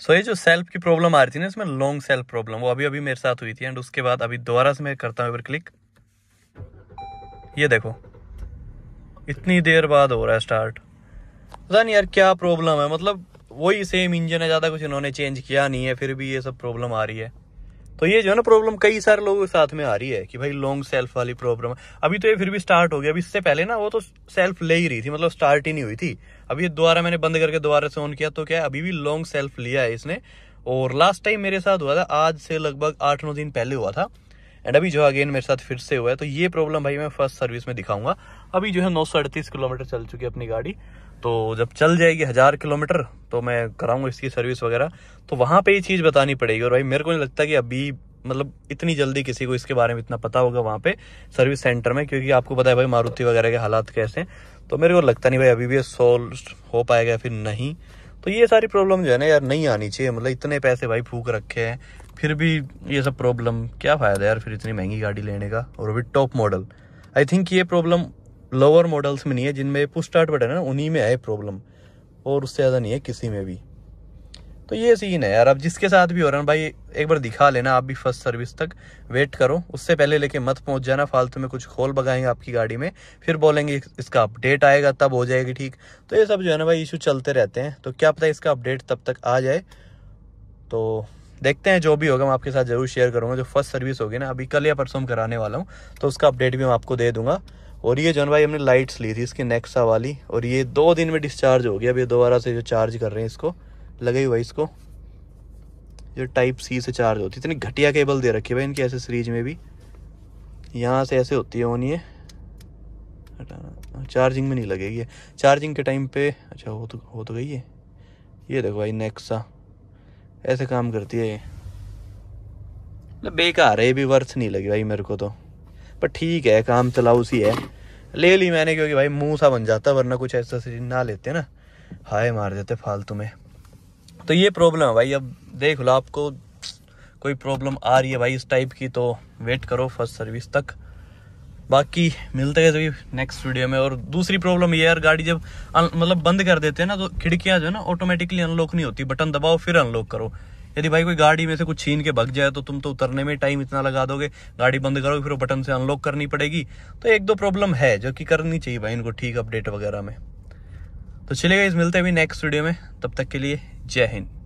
सो so, ये जो self की प्रॉब्लम आ रही थी ना इसमें लॉन्ग सेल्फ प्रॉब्लम वो अभी अभी मेरे साथ हुई थी एंड उसके बाद अभी दोबारा से मैं करता हूँ क्लिक ये देखो इतनी देर बाद हो रहा है स्टार्ट पता नहीं यार क्या प्रॉब्लम है मतलब वही सेम इंजन है ज़्यादा कुछ इन्होंने चेंज किया नहीं है फिर भी ये सब प्रॉब्लम आ रही है तो ये जो है ना प्रॉब्लम कई सारे लोगों के साथ में आ रही है कि भाई लॉन्ग सेल्फ वाली प्रॉब्लम अभी तो ये फिर भी स्टार्ट हो गया अभी इससे पहले ना वो तो सेल्फ ले ही रही थी मतलब स्टार्ट ही नहीं हुई थी अभी ये दोबारा मैंने बंद करके दोबारा से ऑन किया तो क्या अभी भी लॉन्ग सेल्फ लिया है इसने और लास्ट टाइम मेरे साथ हुआ था आज से लगभग आठ नौ दिन पहले हुआ था एंड अभी जो अगेन मेरे साथ फिर से हुआ है तो ये प्रॉब्लम भाई मैं फर्स्ट सर्विस में दिखाऊंगा अभी जो है नौ किलोमीटर चल चुकी है अपनी गाड़ी तो जब चल जाएगी हज़ार किलोमीटर तो मैं कराऊंगा इसकी सर्विस वगैरह तो वहां पे ये चीज़ बतानी पड़ेगी और भाई मेरे को नहीं लगता कि अभी मतलब इतनी जल्दी किसी को इसके बारे में इतना पता होगा वहां पे सर्विस सेंटर में क्योंकि आपको पता है भाई मारुति वगैरह के हालात कैसे हैं तो मेरे को लगता नहीं भाई अभी भी सोल्व हो पाएगा फिर नहीं तो ये सारी प्रॉब्लम जो है ना यार नहीं आनी चाहिए मतलब इतने पैसे भाई फूक रखे हैं फिर भी ये सब प्रॉब्लम क्या फ़ायदा यार फिर इतनी महंगी गाड़ी लेने का और अभी टॉप मॉडल आई थिंक ये प्रॉब्लम लोअर मॉडल्स में नहीं है जिनमें पुस्टार्ट बटन है ना उन्हीं में है प्रॉब्लम और उससे ज़्यादा नहीं है किसी में भी तो ये सीन है यार अब जिसके साथ भी हो रहा है भाई एक बार दिखा लेना आप भी फर्स्ट सर्विस तक वेट करो उससे पहले लेके मत पहुंच जाना फालतू में कुछ खोल बगाएंगे आपकी गाड़ी में फिर बोलेंगे इसका अपडेट आएगा तब हो जाएगी ठीक तो ये सब जो है ना भाई इशू चलते रहते हैं तो क्या पता इसका अपडेट तब तक आ जाए तो देखते हैं जो भी होगा मैं आपके साथ जरूर शेयर करूँगा जो फर्स्ट सर्विस होगी ना अभी कल या परसों में कराने वाला हूँ तो उसका अपडेट भी मैं आपको दे दूंगा और ये जो भाई हमने लाइट्स ली थी इसकी नेक्सा वाली और ये दो दिन में डिस्चार्ज हो गया अभी दोबारा से जो चार्ज कर रहे हैं इसको लगे हुआ इसको जो टाइप सी से चार्ज होती है इतनी घटिया केबल दे रखी है भाई ऐसे सीरीज में भी यहाँ से ऐसे होती है ऑन ये चार्जिंग में नहीं लगेगी चार्जिंग के टाइम पे अच्छा हो तो हो तो गई है ये देखो भाई नेक्सा ऐसे काम करती है ये मतलब बेकार है ये भी वर्थ नहीं लगी भाई मेरे को तो पर ठीक है काम चलाऊ सी है ले ली मैंने क्योंकि भाई मुँह सा बन जाता वरना कुछ ऐसा ना लेते ना हाय मार देते फालतू में तो ये प्रॉब्लम है भाई अब देख लो आपको कोई प्रॉब्लम आ रही है भाई इस टाइप की तो वेट करो फर्स्ट सर्विस तक बाकी मिलते हैं सभी नेक्स्ट वीडियो में और दूसरी प्रॉब्लम ये यार गाड़ी जब मतलब बंद कर देते हैं ना तो खिड़कियां जो है ना ऑटोमेटिकली अनलॉक नहीं होती बटन दबाओ फिर अनलॉक करो यदि भाई कोई गाड़ी में से कुछ छीन के भग जाए तो तुम तो उतरने में टाइम इतना लगा दोगे गाड़ी बंद करोगे फिर बटन से अनलॉक करनी पड़ेगी तो एक दो प्रॉब्लम है जो कि करनी चाहिए भाई इनको ठीक अपडेट वगैरह में तो चलिए इस मिलते हैं अभी नेक्स्ट वीडियो में तब तक के लिए जय हिंद